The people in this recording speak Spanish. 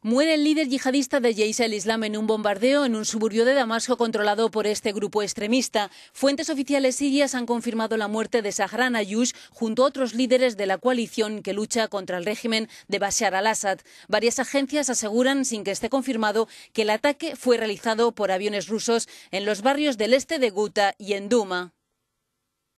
Muere el líder yihadista de Yeis al Islam en un bombardeo en un suburbio de Damasco controlado por este grupo extremista. Fuentes oficiales sirias han confirmado la muerte de Sahran Ayush junto a otros líderes de la coalición que lucha contra el régimen de Bashar al-Assad. Varias agencias aseguran, sin que esté confirmado, que el ataque fue realizado por aviones rusos en los barrios del este de Ghouta y en Duma.